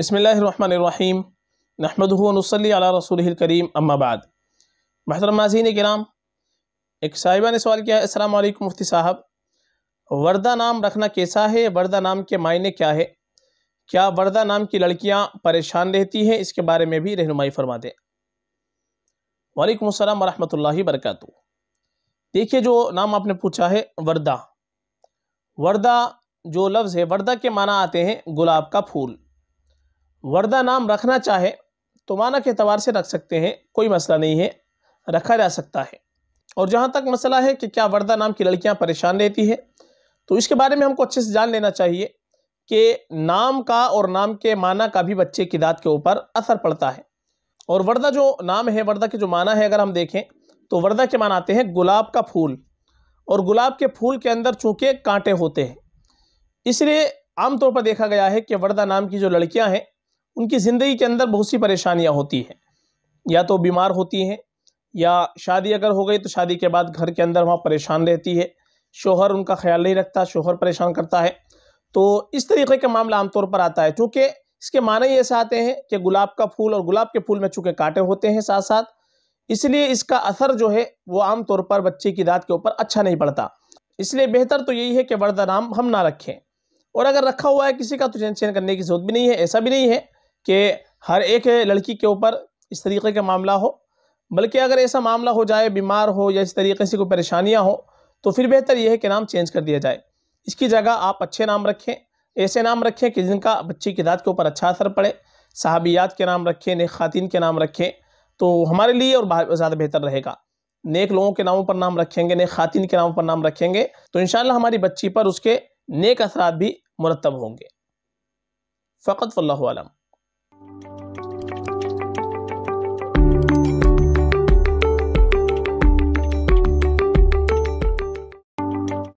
बसमीम अला रसूल करीम अम्माबाद महतरम नाजीन कराम एक साहिबा ने सवाल किया अस्सलाम वालेकुम मुफ्ती साहब वर्दा नाम रखना कैसा है वर्दा नाम के मायने क्या है क्या वर्दा नाम की लड़कियां परेशान रहती हैं इसके बारे में भी रहनुमाई फरमा दें वालेकुम अस्सलाम वरहमतुल्लाहि वरकत देखिए जो नाम आपने पूछा है वर्दा वर्दा जो लफ्ज़ है वर्दा के माना आते हैं गुलाब का फूल वर्दा नाम रखना चाहे तो माना के अतबार से रख सकते हैं कोई मसला नहीं है रखा जा सकता है और जहाँ तक मसला है कि क्या वर्दा नाम की लड़कियाँ परेशान रहती है तो इसके बारे में हमको अच्छे से जान लेना चाहिए कि नाम का और नाम के माना का भी बच्चे की दाद के ऊपर असर पड़ता है और वर्दा जो नाम है वर्दा के जो माना है अगर हम देखें तो वर्दा के मान आते हैं गुलाब का फूल और गुलाब के फूल के अंदर चूँकि कांटे होते हैं इसलिए आमतौर पर देखा गया है कि वर्दा नाम की जो लड़कियाँ हैं उनकी ज़िंदगी के अंदर बहुत सी परेशानियाँ होती हैं या तो बीमार होती हैं या शादी अगर हो गई तो शादी के बाद घर के अंदर वहाँ परेशान रहती है शोहर उनका ख्याल नहीं रखता शोहर परेशान करता है तो इस तरीके का मामला आमतौर पर आता है चूँकि इसके माने ही ऐसे आते हैं कि गुलाब का फूल और गुलाब के फूल में चूँकि कांटे होते हैं साथ साथ इसलिए इसका असर जो है वो आमतौर पर बच्चे की दाँत के ऊपर अच्छा नहीं पड़ता इसलिए बेहतर तो यही है कि वर्दा नाम हम ना रखें और अगर रखा हुआ है किसी का तो टेंशन करने की जरूरत भी नहीं है ऐसा भी नहीं है कि हर एक लड़की के ऊपर इस तरीके का मामला हो बल्कि अगर ऐसा मामला हो जाए बीमार हो या इस तरीके से कोई परेशानियाँ हो तो फिर बेहतर यह है कि नाम चेंज कर दिया जाए इसकी जगह आप अच्छे नाम रखें ऐसे नाम रखें कि जिनका बच्चे की दाद के ऊपर अच्छा असर पड़े साहबियात के नाम रखें नेक ख़ातिन के नाम रखें तो हमारे लिए और ज़्यादा बेहतर रहेगा नेक लोगों के नामों पर नाम रखेंगे नेक ख़ातिन के नामों पर नाम रखेंगे तो इन हमारी बच्ची पर उसके नेक असरा भी मुरतब होंगे फ़कत वल्लम